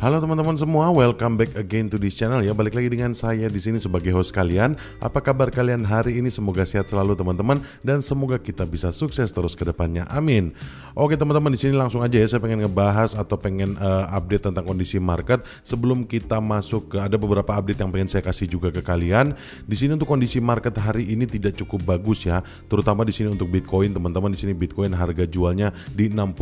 Halo teman-teman semua, welcome back again to this channel ya. Balik lagi dengan saya di sini sebagai host kalian. Apa kabar kalian hari ini? Semoga sehat selalu teman-teman dan semoga kita bisa sukses terus ke depannya. Amin. Oke teman-teman, di sini langsung aja ya saya pengen ngebahas atau pengen uh, update tentang kondisi market sebelum kita masuk ke ada beberapa update yang pengen saya kasih juga ke kalian. Di sini untuk kondisi market hari ini tidak cukup bagus ya, terutama di sini untuk Bitcoin teman-teman. Di sini Bitcoin harga jualnya di 65.190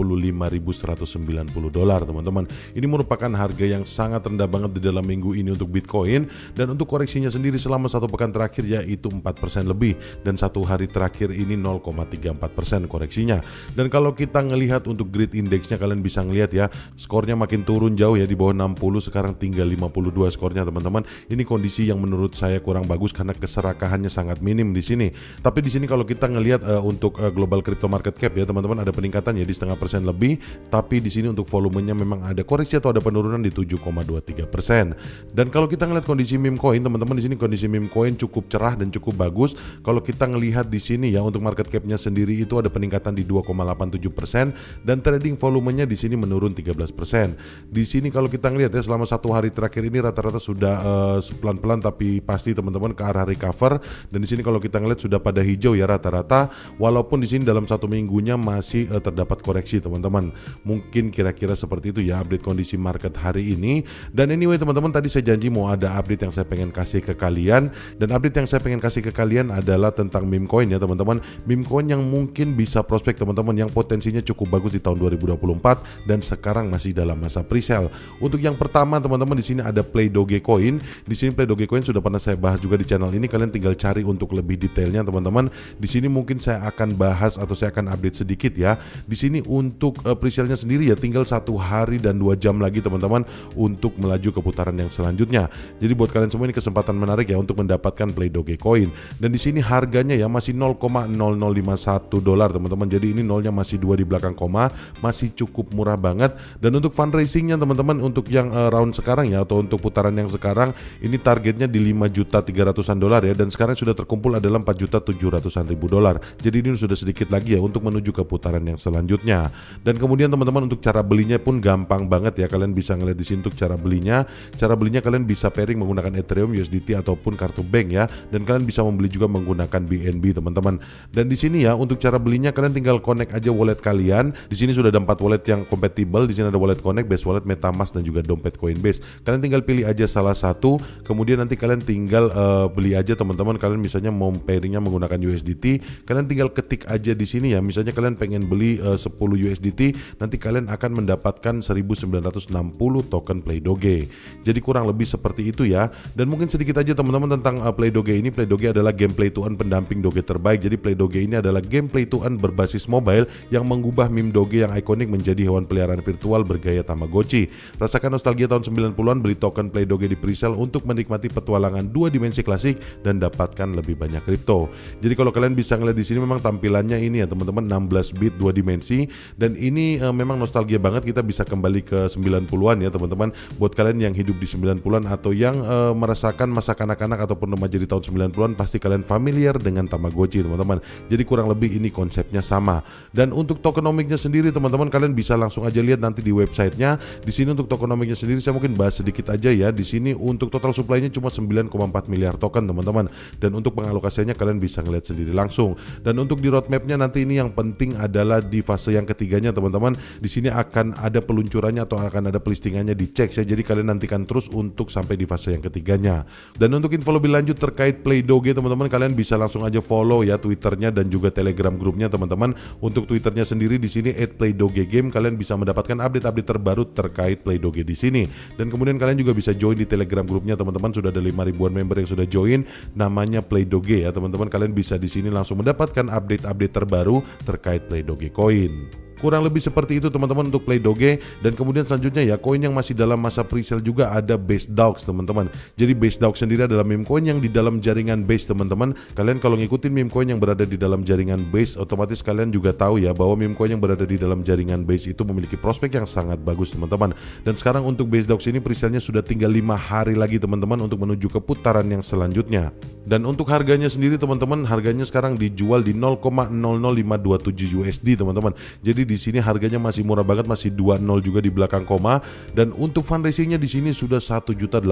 dolar teman-teman. Ini merupakan harga harga yang sangat rendah banget di dalam minggu ini untuk Bitcoin dan untuk koreksinya sendiri selama satu pekan terakhir yaitu 4% lebih dan satu hari terakhir ini 0,34% koreksinya dan kalau kita ngelihat untuk grid indexnya kalian bisa ngelihat ya skornya makin turun jauh ya di bawah 60 sekarang tinggal 52 skornya teman-teman ini kondisi yang menurut saya kurang bagus karena keserakahannya sangat minim di sini tapi di sini kalau kita ngelihat uh, untuk uh, global crypto market cap ya teman-teman ada peningkatan ya di setengah persen lebih tapi di sini untuk volumenya memang ada koreksi atau ada penurunan penurunan di 7,23 persen. Dan kalau kita ngeliat kondisi meme coin, teman-teman di sini kondisi meme coin cukup cerah dan cukup bagus. Kalau kita ngelihat di sini ya untuk market capnya sendiri itu ada peningkatan di 2,87 persen dan trading volumenya di sini menurun 13 persen. Di sini kalau kita ngelihat ya selama satu hari terakhir ini rata-rata sudah eh, pelan-pelan uh, tapi pasti teman-teman ke arah recover dan di sini kalau kita ngelihat sudah pada hijau ya rata-rata walaupun di sini dalam satu minggunya masih uh, terdapat koreksi teman-teman mungkin kira-kira seperti itu ya update kondisi market hari hari ini dan anyway teman-teman tadi saya janji mau ada update yang saya pengen kasih ke kalian dan update yang saya pengen kasih ke kalian adalah tentang meme coin ya teman-teman meme coin yang mungkin bisa prospek teman-teman yang potensinya cukup bagus di tahun 2024 dan sekarang masih dalam masa presale untuk yang pertama teman-teman di sini ada Play Doge Coin di sini Play Doge Coin sudah pernah saya bahas juga di channel ini kalian tinggal cari untuk lebih detailnya teman-teman di sini mungkin saya akan bahas atau saya akan update sedikit ya di sini untuk uh, presale-nya sendiri ya tinggal satu hari dan dua jam lagi teman-teman teman untuk melaju ke putaran yang selanjutnya. Jadi buat kalian semua ini kesempatan menarik ya untuk mendapatkan Play Doge Coin. Dan di sini harganya ya masih 0,0051 dolar teman-teman. Jadi ini nolnya masih dua di belakang koma, masih cukup murah banget. Dan untuk fundraisingnya teman-teman untuk yang eh, round sekarang ya atau untuk putaran yang sekarang ini targetnya di 5 juta 300-an dolar ya dan sekarang sudah terkumpul adalah 4 juta 700-an ribu dolar. Jadi ini sudah sedikit lagi ya untuk menuju ke putaran yang selanjutnya. Dan kemudian teman-teman untuk cara belinya pun gampang banget ya kalian bisa lihat di sini untuk cara belinya. Cara belinya kalian bisa pairing menggunakan Ethereum, USDT ataupun kartu bank ya. Dan kalian bisa membeli juga menggunakan BNB teman-teman. Dan di sini ya untuk cara belinya kalian tinggal connect aja wallet kalian. Di sini sudah ada empat wallet yang compatible. Di sini ada wallet Connect, Base Wallet, MetaMask dan juga dompet Coinbase. Kalian tinggal pilih aja salah satu. Kemudian nanti kalian tinggal uh, beli aja teman-teman. Kalian misalnya mau pairingnya menggunakan USDT, kalian tinggal ketik aja di sini ya. Misalnya kalian pengen beli uh, 10 USDT, nanti kalian akan mendapatkan 1960 10 token play doge, Jadi kurang lebih seperti itu ya. Dan mungkin sedikit aja teman-teman tentang uh, doge ini. Play doge adalah gameplay play to pendamping doge terbaik. Jadi play doge ini adalah gameplay play to berbasis mobile yang mengubah meme doge yang ikonik menjadi hewan peliharaan virtual bergaya Tamagotchi. Rasakan nostalgia tahun 90-an beli token play doge di presale untuk menikmati petualangan dua dimensi klasik dan dapatkan lebih banyak kripto. Jadi kalau kalian bisa ngeliat di sini memang tampilannya ini ya teman-teman 16 bit dua dimensi dan ini uh, memang nostalgia banget kita bisa kembali ke 90-an 90-an ya teman-teman buat kalian yang hidup di 90-an atau yang e, merasakan masa kanak-kanak ataupun remaja di tahun 90-an pasti kalian familiar dengan Tamagotchi teman-teman jadi kurang lebih ini konsepnya sama dan untuk tokenomiknya sendiri teman-teman kalian bisa langsung aja lihat nanti di websitenya di sini untuk tokenomiknya sendiri saya mungkin bahas sedikit aja ya di sini untuk total supply-nya cuma 9,4 miliar token teman-teman dan untuk pengalokasiannya kalian bisa ngeliat sendiri langsung dan untuk di roadmapnya nanti ini yang penting adalah di fase yang ketiganya teman-teman di sini akan ada peluncurannya atau akan ada pelisting kepentingannya dicek ya. Jadi kalian nantikan terus untuk sampai di fase yang ketiganya. Dan untuk info lebih lanjut terkait Play Doge teman-teman kalian bisa langsung aja follow ya Twitternya dan juga Telegram grupnya teman-teman. Untuk Twitternya sendiri di sini @playdoge_game kalian bisa mendapatkan update-update terbaru terkait Play Doge di sini. Dan kemudian kalian juga bisa join di Telegram grupnya teman-teman sudah ada 5 ribuan member yang sudah join namanya Play Doge ya teman-teman kalian bisa di sini langsung mendapatkan update-update terbaru terkait Play Doge Coin. Kurang lebih seperti itu teman-teman untuk play doge dan kemudian selanjutnya ya koin yang masih dalam masa presale juga ada base dogs teman-teman. Jadi base dogs sendiri adalah meme coin yang di dalam jaringan base teman-teman. Kalian kalau ngikutin meme coin yang berada di dalam jaringan base otomatis kalian juga tahu ya bahwa meme coin yang berada di dalam jaringan base itu memiliki prospek yang sangat bagus teman-teman. Dan sekarang untuk base dogs ini presale-nya sudah tinggal 5 hari lagi teman-teman untuk menuju ke putaran yang selanjutnya. Dan untuk harganya sendiri teman-teman harganya sekarang dijual di 0,00527 USD teman-teman. Jadi di sini harganya masih murah banget, masih 20 juga di belakang koma dan untuk fundraisingnya di sini sudah 1.800.000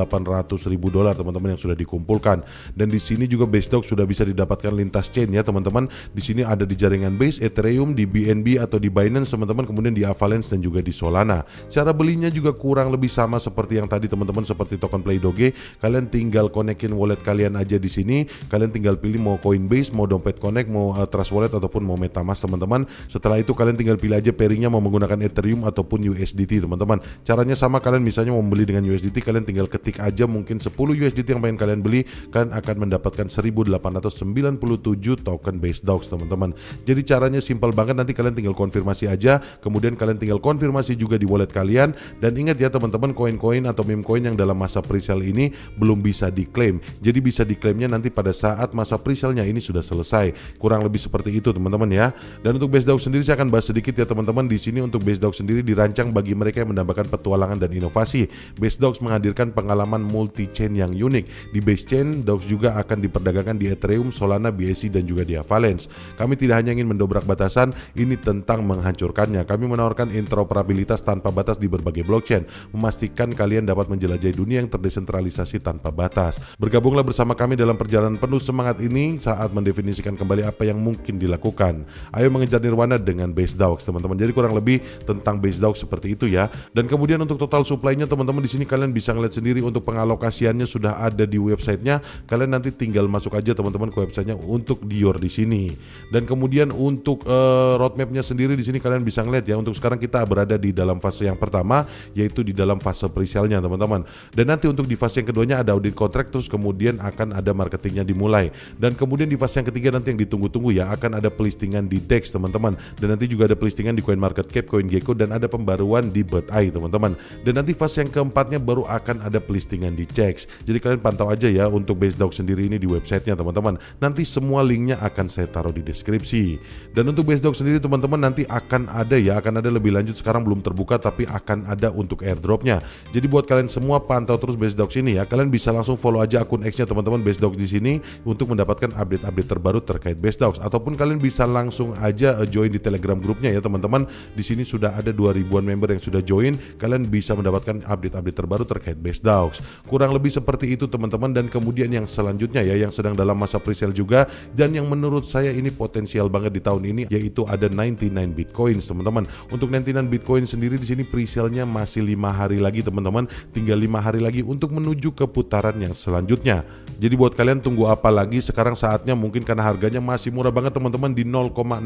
dolar teman-teman yang sudah dikumpulkan. Dan di sini juga base dog sudah bisa didapatkan lintas chain ya teman-teman. Di sini ada di jaringan base Ethereum, di BNB atau di Binance teman-teman, kemudian di Avalanche dan juga di Solana. Cara belinya juga kurang lebih sama seperti yang tadi teman-teman seperti token Play Doge, kalian tinggal konekin wallet kalian aja di sini, kalian tinggal pilih mau Coinbase, mau Dompet Connect, mau eh, Trust Wallet ataupun mau MetaMask teman-teman. Setelah itu kalian tinggal pilih pilih aja pairingnya mau menggunakan Ethereum ataupun USDT teman-teman. Caranya sama kalian misalnya mau membeli dengan USDT kalian tinggal ketik aja mungkin 10 USDT yang pengen kalian beli kalian akan mendapatkan 1897 token base dogs teman-teman. Jadi caranya simpel banget nanti kalian tinggal konfirmasi aja kemudian kalian tinggal konfirmasi juga di wallet kalian dan ingat ya teman-teman koin-koin atau meme koin yang dalam masa presale ini belum bisa diklaim. Jadi bisa diklaimnya nanti pada saat masa presale ini sudah selesai. Kurang lebih seperti itu teman-teman ya. Dan untuk base dogs sendiri saya akan bahas sedikit ya teman-teman di sini untuk Base Dogs sendiri dirancang bagi mereka yang mendambakan petualangan dan inovasi. Base Dogs menghadirkan pengalaman multi chain yang unik. Di Base Chain, Dogs juga akan diperdagangkan di Ethereum, Solana, BSC dan juga di Avalanche. Kami tidak hanya ingin mendobrak batasan, ini tentang menghancurkannya. Kami menawarkan interoperabilitas tanpa batas di berbagai blockchain, memastikan kalian dapat menjelajahi dunia yang terdesentralisasi tanpa batas. Bergabunglah bersama kami dalam perjalanan penuh semangat ini saat mendefinisikan kembali apa yang mungkin dilakukan. Ayo mengejar nirwana dengan Base Dogs teman-teman. Jadi kurang lebih tentang base dog seperti itu ya. Dan kemudian untuk total supply-nya teman-teman di sini kalian bisa ngeliat sendiri untuk pengalokasiannya sudah ada di websitenya. Kalian nanti tinggal masuk aja teman-teman ke websitenya untuk Dior di sini. Dan kemudian untuk uh, roadmapnya sendiri di sini kalian bisa ngeliat ya. Untuk sekarang kita berada di dalam fase yang pertama yaitu di dalam fase perisialnya teman-teman. Dan nanti untuk di fase yang keduanya ada audit kontrak terus kemudian akan ada marketingnya dimulai. Dan kemudian di fase yang ketiga nanti yang ditunggu-tunggu ya akan ada pelistingan di Dex teman-teman. Dan nanti juga ada pelistingan listingan di Coin Market Cap, Coin Gecko, dan ada pembaruan di Bird Eye, teman-teman. Dan nanti fase yang keempatnya baru akan ada pelistingan di checks Jadi kalian pantau aja ya untuk Base dog sendiri ini di websitenya teman-teman. Nanti semua linknya akan saya taruh di deskripsi. Dan untuk Base dog sendiri teman-teman nanti akan ada ya, akan ada lebih lanjut sekarang belum terbuka tapi akan ada untuk airdropnya. Jadi buat kalian semua pantau terus Base dog ini ya. Kalian bisa langsung follow aja akun X-nya teman-teman Base dog di sini untuk mendapatkan update-update terbaru terkait Base BaseDoc ataupun kalian bisa langsung aja eh, join di Telegram grupnya ya teman-teman di sini sudah ada 2000-an member yang sudah join. Kalian bisa mendapatkan update-update terbaru terkait Base Dogs. Kurang lebih seperti itu teman-teman dan kemudian yang selanjutnya ya yang sedang dalam masa presale juga dan yang menurut saya ini potensial banget di tahun ini yaitu ada 99 bitcoin teman-teman. Untuk 99 Bitcoin sendiri di sini presale-nya masih lima hari lagi teman-teman, tinggal lima hari lagi untuk menuju ke putaran yang selanjutnya. Jadi buat kalian tunggu apa lagi? Sekarang saatnya mungkin karena harganya masih murah banget teman-teman di 0,0011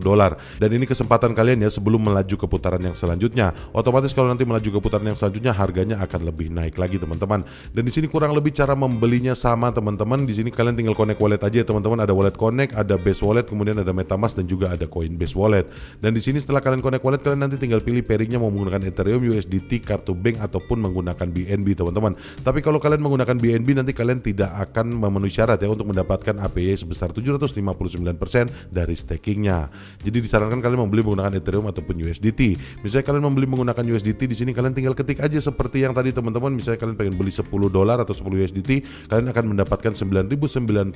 dolar. Dan ini kesempatan kalian ya sebelum melaju ke putaran yang selanjutnya. Otomatis kalau nanti melaju ke putaran yang selanjutnya harganya akan lebih naik lagi teman-teman. Dan di sini kurang lebih cara membelinya sama teman-teman. Di sini kalian tinggal connect wallet aja ya teman-teman. Ada wallet connect, ada base wallet, kemudian ada MetaMask dan juga ada Coinbase wallet. Dan di sini setelah kalian connect wallet kalian nanti tinggal pilih pairingnya mau menggunakan Ethereum, USDT, kartu bank ataupun menggunakan BNB teman-teman. Tapi kalau kalian menggunakan BNB nanti nanti kalian tidak akan memenuhi syarat ya untuk mendapatkan APY sebesar 759% dari stakingnya. Jadi disarankan kalian membeli menggunakan Ethereum ataupun USDT. Misalnya kalian membeli menggunakan USDT di sini kalian tinggal ketik aja seperti yang tadi teman-teman misalnya kalian pengen beli 10 dolar atau 10 USDT, kalian akan mendapatkan 9099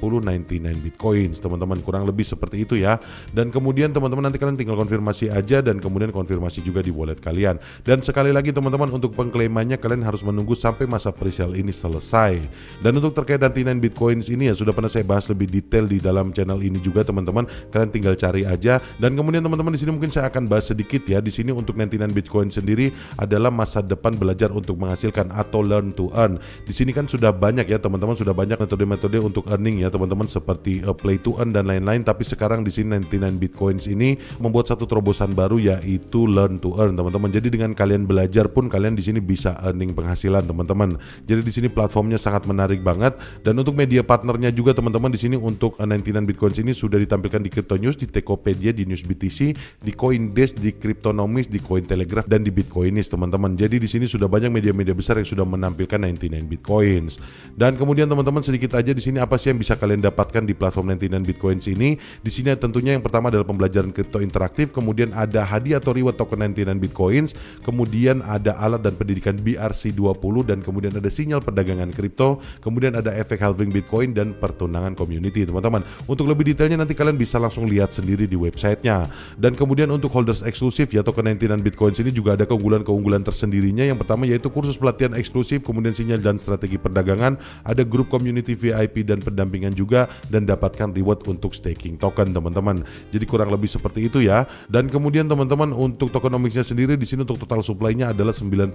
Bitcoin, teman-teman kurang lebih seperti itu ya. Dan kemudian teman-teman nanti kalian tinggal konfirmasi aja dan kemudian konfirmasi juga di wallet kalian. Dan sekali lagi teman-teman untuk pengklaimannya kalian harus menunggu sampai masa presale ini selesai. Dan untuk terkait dan 99 Bitcoins ini ya sudah pernah saya bahas lebih detail di dalam channel ini juga teman-teman. Kalian tinggal cari aja dan kemudian teman-teman di sini mungkin saya akan bahas sedikit ya. Di sini untuk 99 Bitcoin sendiri adalah masa depan belajar untuk menghasilkan atau learn to earn. Di sini kan sudah banyak ya teman-teman sudah banyak metode-metode untuk earning ya teman-teman seperti uh, play to earn dan lain-lain tapi sekarang di sini 99 Bitcoins ini membuat satu terobosan baru yaitu learn to earn teman-teman. Jadi dengan kalian belajar pun kalian di sini bisa earning penghasilan teman-teman. Jadi di sini platformnya sangat menarik menarik banget dan untuk media partnernya juga teman-teman di sini untuk 99 eh, Bitcoins ini sudah ditampilkan di Crypto News, di tokopedia di News BTC, di Coindesk, di Cryptonomics, di Coin Telegraph dan di Bitcoinis teman-teman. Jadi di sini sudah banyak media-media besar yang sudah menampilkan 99 Bitcoins. Dan kemudian teman-teman sedikit aja di sini apa sih yang bisa kalian dapatkan di platform 99 Bitcoins ini? Di sini ya, tentunya yang pertama adalah pembelajaran kripto interaktif, kemudian ada hadiah atau reward token 99 Bitcoins, kemudian ada alat dan pendidikan BRC20 dan kemudian ada sinyal perdagangan kripto, Kemudian ada efek halving Bitcoin dan pertunangan community teman-teman. Untuk lebih detailnya nanti kalian bisa langsung lihat sendiri di websitenya. Dan kemudian untuk holders eksklusif ya token Bitcoin sini juga ada keunggulan-keunggulan tersendirinya. Yang pertama yaitu kursus pelatihan eksklusif, kemudian sinyal dan strategi perdagangan, ada grup community VIP dan pendampingan juga dan dapatkan reward untuk staking token teman-teman. Jadi kurang lebih seperti itu ya. Dan kemudian teman-teman untuk tokenomicsnya sendiri di sini untuk total supply-nya adalah 99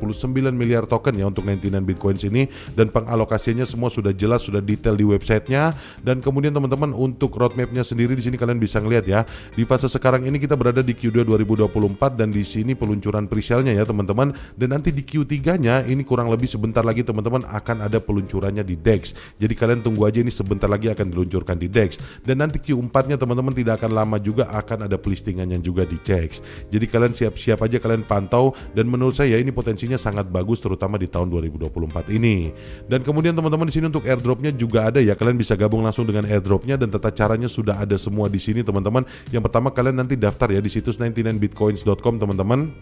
miliar token ya untuk 99 Bitcoins ini dan pengalokasinya semua sudah jelas, sudah detail di websitenya. Dan kemudian teman-teman untuk roadmapnya sendiri di sini kalian bisa ngelihat ya. Di fase sekarang ini kita berada di Q2 2024 dan di sini peluncuran presale-nya ya teman-teman. Dan nanti di Q3-nya ini kurang lebih sebentar lagi teman-teman akan ada peluncurannya di DEX. Jadi kalian tunggu aja ini sebentar lagi akan diluncurkan di DEX. Dan nanti Q4-nya teman-teman tidak akan lama juga akan ada pelistingannya juga di Dex. Jadi kalian siap-siap aja kalian pantau dan menurut saya ini potensinya sangat bagus terutama di tahun 2024 ini. Dan kemudian teman-teman di sini untuk airdropnya juga ada ya. Kalian bisa gabung langsung dengan airdropnya dan tata caranya sudah ada semua di sini teman-teman. Yang pertama kalian nanti daftar ya di situs 99bitcoins.com teman-teman.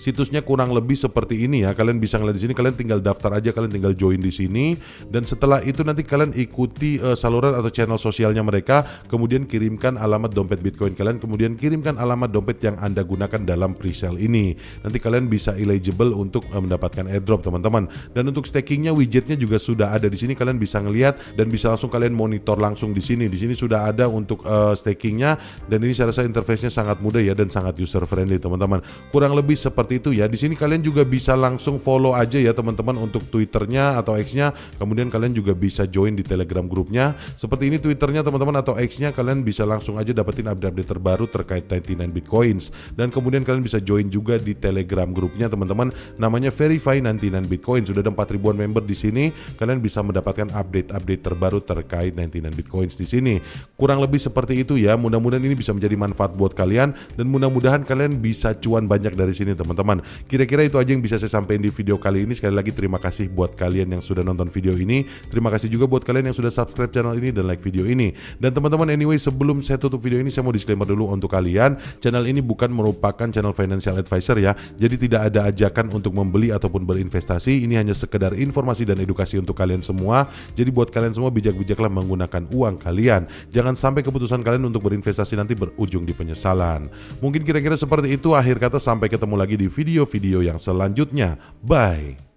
Situsnya kurang lebih seperti ini ya. Kalian bisa ngeliat di sini, kalian tinggal daftar aja, kalian tinggal join di sini dan setelah itu nanti kalian ikuti uh, saluran atau channel sosialnya mereka, kemudian kirimkan alamat dompet Bitcoin kalian, kemudian kirimkan alamat dompet yang Anda gunakan dalam presale ini. Nanti kalian bisa eligible untuk uh, mendapatkan airdrop, teman-teman. Dan untuk stakingnya widgetnya juga sudah ada di sini, kalian bisa ngelihat dan bisa langsung kalian monitor langsung di sini. Di sini sudah ada untuk uh, stakingnya dan ini saya rasa interface-nya sangat mudah ya dan sangat user friendly, teman-teman. Kurang lebih seperti seperti itu ya. Di sini kalian juga bisa langsung follow aja ya teman-teman untuk Twitternya atau X-nya. Kemudian kalian juga bisa join di Telegram grupnya. Seperti ini Twitternya teman-teman atau X-nya kalian bisa langsung aja dapetin update-update terbaru terkait 99 Bitcoins. Dan kemudian kalian bisa join juga di Telegram grupnya teman-teman. Namanya Verify 99 Bitcoin. Sudah ada 4 ribuan member di sini. Kalian bisa mendapatkan update-update terbaru terkait 99 Bitcoins di sini. Kurang lebih seperti itu ya. Mudah-mudahan ini bisa menjadi manfaat buat kalian dan mudah-mudahan kalian bisa cuan banyak dari sini teman-teman teman-teman. Kira-kira itu aja yang bisa saya sampaikan di video kali ini. Sekali lagi terima kasih buat kalian yang sudah nonton video ini. Terima kasih juga buat kalian yang sudah subscribe channel ini dan like video ini. Dan teman-teman anyway sebelum saya tutup video ini saya mau disclaimer dulu untuk kalian. Channel ini bukan merupakan channel financial advisor ya. Jadi tidak ada ajakan untuk membeli ataupun berinvestasi. Ini hanya sekedar informasi dan edukasi untuk kalian semua. Jadi buat kalian semua bijak-bijaklah menggunakan uang kalian. Jangan sampai keputusan kalian untuk berinvestasi nanti berujung di penyesalan. Mungkin kira-kira seperti itu akhir kata sampai ketemu lagi di video-video yang selanjutnya. Bye.